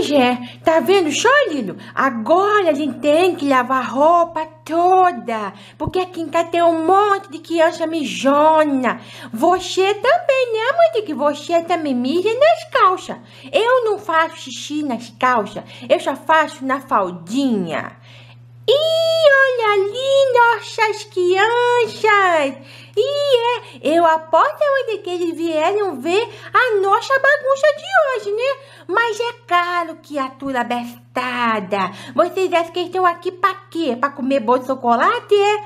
Pois é, tá vendo só, Lino? Agora a gente tem que lavar a roupa toda, porque aqui em casa tem um monte de criança mijona. Você também, né, mãe? Que você também mija nas calças. Eu não faço xixi nas calças, eu só faço na faldinha. Ih, olha ali nossas crianças! E é, eu aposto aonde que eles vieram ver a nossa bagunça de hoje, né? Claro que a tua bestada. Vocês acham que estão aqui pra quê? Pra comer bolo de chocolate? É?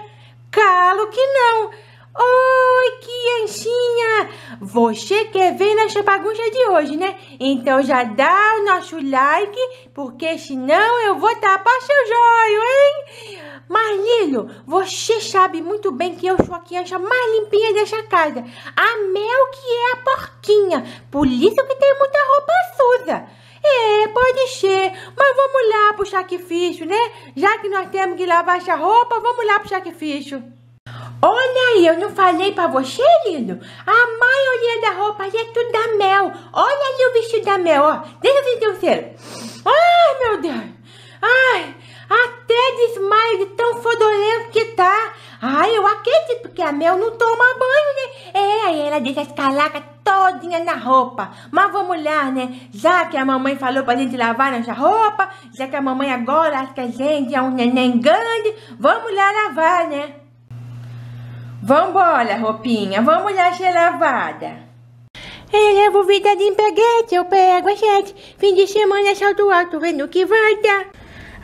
Calo que não. Oi, que anchinha! Você quer ver nossa bagunça de hoje, né? Então já dá o nosso like, porque senão eu vou tapar seu joio, hein? Marlilho, você sabe muito bem que eu sou a criança mais limpinha dessa casa. A Mel que é a porquinha, por isso que tem muita roupa suja. É, pode ser, mas vamos lá pro sacrifício, né? Já que nós temos que lavar essa roupa, vamos lá pro sacrifício. Olha aí, eu não falei pra você, lindo? A maioria da roupa ali é tudo da Mel. Olha ali o vestido da Mel, ó. Deixa eu sentir o cheiro. Ai, meu Deus. Ai, até desmaio de tão fodorento que tá. Ai, eu acredito, porque a Mel não toma banho, né? É, aí ela deixa as calacas todinha na roupa. Mas vamos lá, né? Já que a mamãe falou pra gente lavar nossa roupa, já que a mamãe agora acha que a gente é um neném grande, vamos lá lavar, né? Vambora, roupinha, vamos lá ser lavada. Eu levo vida de empreguete, eu pego a gente. Fim de semana salto alto, vendo que vai dar.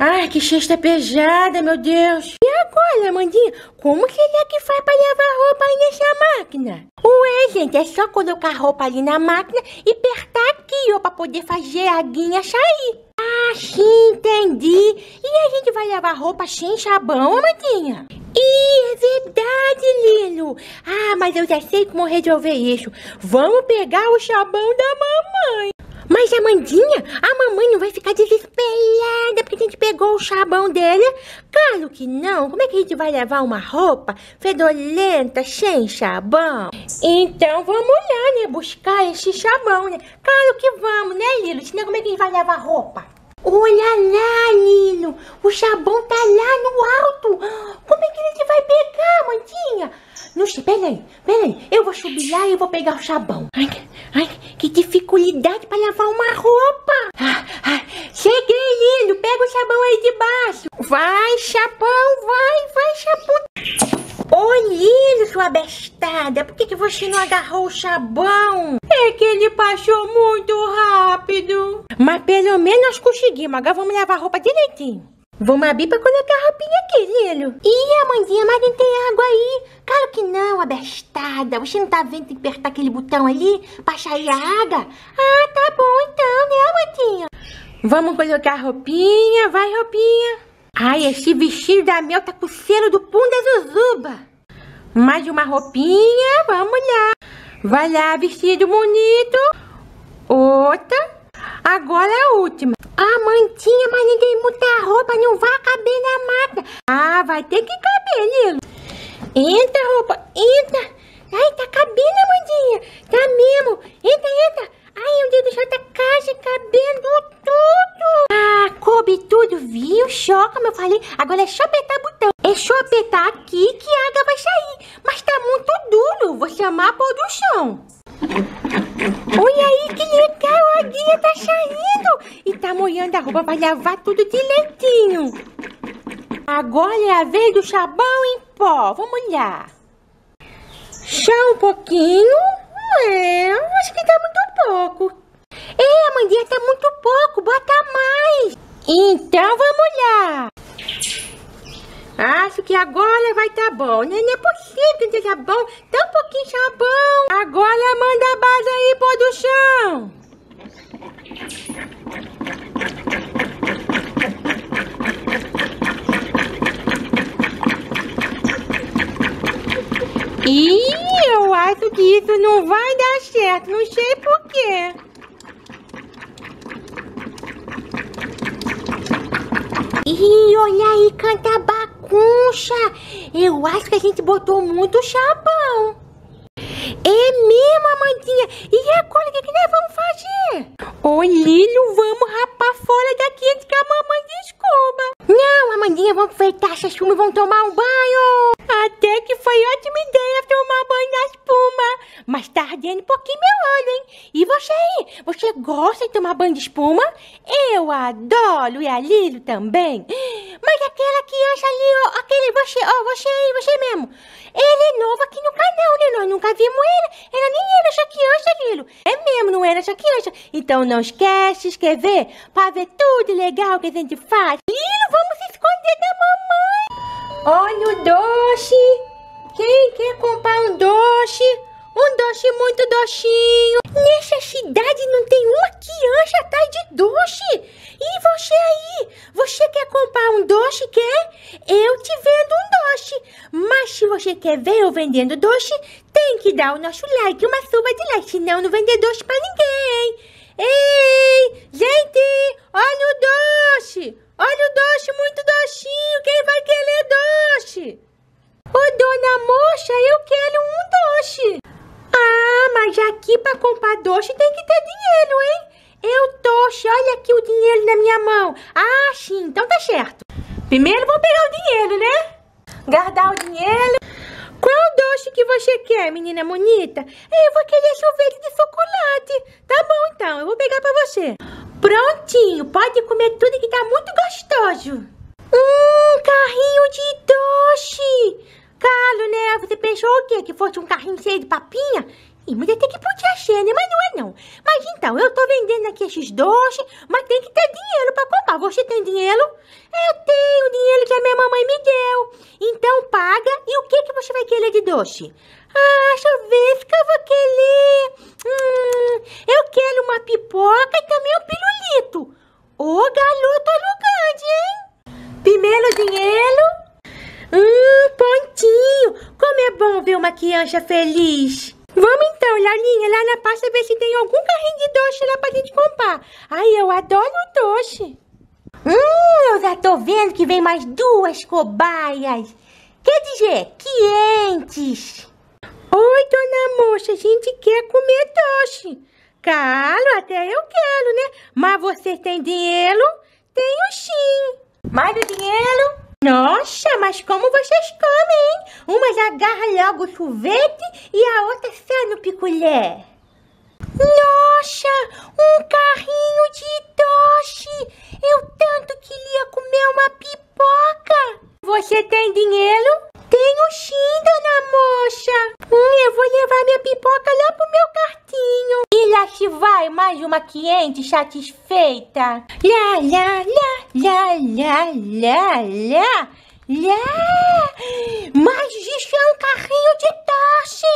Ai, que cesta pesada, meu Deus. E agora, Mandinha? Como é que faz pra levar roupa aí nessa máquina? Ué, gente, é só colocar a roupa ali na máquina e apertar aqui, ó, pra poder fazer a guinha sair. Ah, sim, entendi. E a gente vai lavar roupa sem sabão, Amandinha? Ih, é verdade, Lilo. Ah, mas eu já sei como resolver isso. Vamos pegar o sabão da mamãe. Mas amandinha, a mamãe não vai ficar desesperada porque a gente pegou o sabão dela? Claro que não. Como é que a gente vai lavar uma roupa fedorenta, sem sabão? Então vamos lá, né? Buscar esse sabão, né? Claro que vamos, né, Lilo? Senão como é que a gente vai lavar roupa? Olha lá, Lilo. O sabão tá lá no alto. Como é que a gente vai pegar, amandinha? Não sei, peraí, peraí. Eu vou subir e eu vou pegar o sabão. Ai, ai, que dificuldade pra lavar uma roupa. Ah, ah, cheguei, lindo. Pega o sabão aí de baixo. Vai, chapão, vai, vai, chapão. Ô, sua bestada. Por que, que você não agarrou o sabão? É que ele passou muito rápido. Mas pelo menos conseguimos. Agora vamos lavar a roupa direitinho. Vamos abrir pra colocar a roupinha aqui, Lilo. Ih, mãezinha, mas nem tem água aí. Claro que não, abestada. Você não tá vendo que apertar aquele botão ali pra sair a água? Ah, tá bom então, né, Amandinha? Vamos colocar a roupinha. Vai, roupinha. Ai, esse vestido da Mel tá com o selo do pum da Zuzuba. Mais uma roupinha. Vamos lá. Vai lá, vestido bonito. Outra. Agora a última. Ah, mantinha, mas ninguém muda a roupa, não vai caber na mata. Ah, vai ter que caber, Nilo. Entra, roupa, entra. Ai, tá cabendo, Amandinha. Tá mesmo. Entra, entra. Ai, o dedo já tá caixa cabendo tudo. Ah, coube tudo, viu? Choca, como eu falei. Agora é só apertar botão. É só apertar aqui que a água vai sair. Mas tá muito duro. Vou chamar a chão. a roupa vai lavar tudo direitinho. Agora é a vez do sabão em pó. Vamos lá. Chá um pouquinho. É, acho que tá muito pouco. É, Amandinha, tá muito pouco. Bota mais. Então vamos lá. Acho que agora vai tá bom, Não é possível que não seja bom. Tão pouquinho sabão. Agora manda a base aí, do produção. Ih, eu acho que isso não vai dar certo, não sei por quê. Ih, olha aí, canta bagunça. Eu acho que a gente botou muito chapão. É mesmo, Amandinha. E agora, o que, que nós vamos fazer? Ô, vamos rapar fora daqui antes que a mamãe descubra. Não, Amandinha, vamos feitar essa chuva e vamos tomar um banho. gosta de tomar banho de espuma? Eu adoro e a Lilo também. Mas aquela criança ali, ó, aquele você, ó, você aí, você mesmo. Ele é novo aqui no canal, né? Nós nunca vimos ele. Ela nem era essa criança, Lilo. É mesmo, não era essa criança. Então não esquece de escrever para ver tudo legal que a gente faz. Lilo, vamos se esconder da mamãe. Olha o doce. Quem quer comprar um doce? doce, muito docinho. Nessa cidade não tem uma criança atrás de doce. E você aí? Você quer comprar um doce, quer? Eu te vendo um doce. Mas se você quer ver eu vendendo doce, tem que dar o nosso like, uma suba de like, senão não vender doce pra ninguém. Ei, você quer, menina bonita? Eu vou querer chuveiro de chocolate. Tá bom, então. Eu vou pegar pra você. Prontinho. Pode comer tudo que tá muito gostoso. Hum, carrinho de doce. Calo, né? Você pensou o quê? Que fosse um carrinho cheio de papinha? aqui, mas tem que podia achar, né? Mas não é não. Mas então, eu tô vendendo aqui esses doces, mas tem que ter dinheiro pra comprar. Você tem dinheiro? Eu tenho dinheiro que a minha mamãe me deu. Então paga, e o que que você vai querer de doce? Ah, deixa eu ver, o que eu vou querer? Hum, eu quero uma pipoca e também um pirulito. Ô, garoto alugante, hein? Primeiro dinheiro... Hum, pontinho! Como é bom ver uma criança feliz! olhadinha lá na pasta ver se tem algum carrinho de doce lá pra gente comprar. Ai, eu adoro doce. Hum, eu já tô vendo que vem mais duas cobaias. Quer dizer, quentes. Oi, dona moça, a gente quer comer doce. Claro, até eu quero, né? Mas você tem dinheiro? Tenho sim. Mais o dinheiro? Nossa, mas como vocês comem, hein? Umas agarra logo o chuvete e a outra só no picolé. Nossa, um carrinho de doce! Eu tanto queria comer uma pipoca! Você tem dinheiro? Tenho sim, dona moça! Hum, eu vou levar minha pipoca lá pro meu cartinho! E lá se vai mais uma cliente satisfeita! Lá, lá, lá! Lá, lá, lá, lá! Yeah! Mas isso é um carrinho de doce!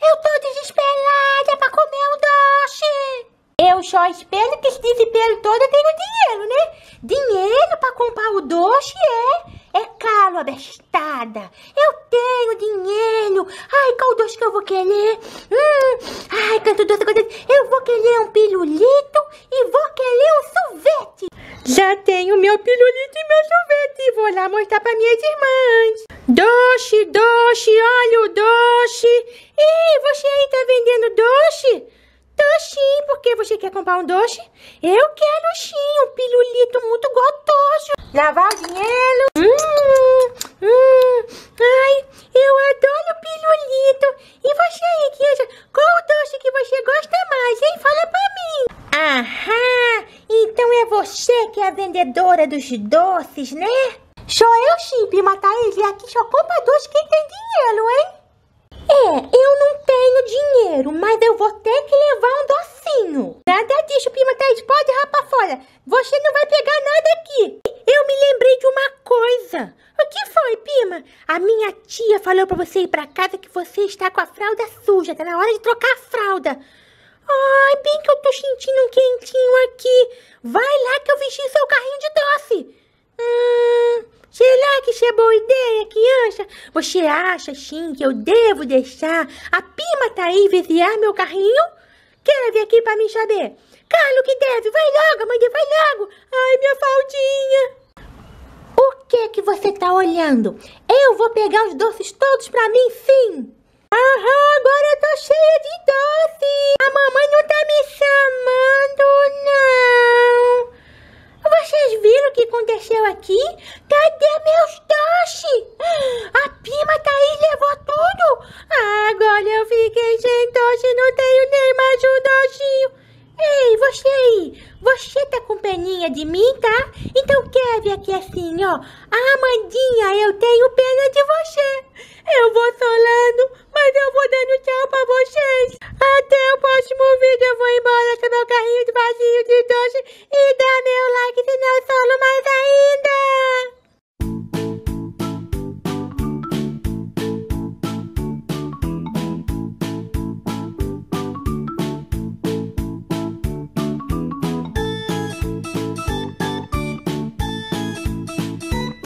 Eu tô desesperada pra comer um doce! Eu só espero que esse desespero todo eu tenha dinheiro, né? Dinheiro pra comprar o doce é... É caro, abestada! Eu tenho dinheiro! Ai, qual doce que eu vou querer? Hum, ai, canto doce, canto doce! Eu vou querer um pirulito! Já tenho meu pirulito e meu sorvete. e Vou lá mostrar para minhas irmãs. Doce, doce, olha o doce. Ei, você aí tá vendendo doce? Doce, porque você quer comprar um doce? Eu quero sim, um pirulito muito gostoso. Lavar o dinheiro. Dora dos doces, né? Sou eu, Chip, matar ele aqui só compra doce quem tem dinheiro, hein? É, eu não tenho dinheiro, mas eu vou ter que levar um docinho. Nada disso, prima Thaís, pode rapar fora. Você não vai pegar nada aqui. Eu me lembrei de uma coisa. O que foi, prima? A minha tia falou pra você ir pra casa que você está com a fralda suja. Tá na hora de trocar a fralda meu xintinho quentinho aqui. Vai lá que eu vesti seu carrinho de doce. Hum, será que isso é boa ideia, criança? Você acha, sim, que eu devo deixar a Pima tá aí vigiar meu carrinho? Quero vir aqui para me saber. Carlos que deve, vai logo, mãe, vai logo. Ai, minha faldinha. O que que você tá olhando? Eu vou pegar os doces todos para mim, sim. Aham, agora eu tô cheia de doce. A mamãe não tá me chamando, não. Vocês viram o que aconteceu aqui? Cadê meus doces? A Pima tá aí, levou tudo. vasinho de doce e dá meu like se não sou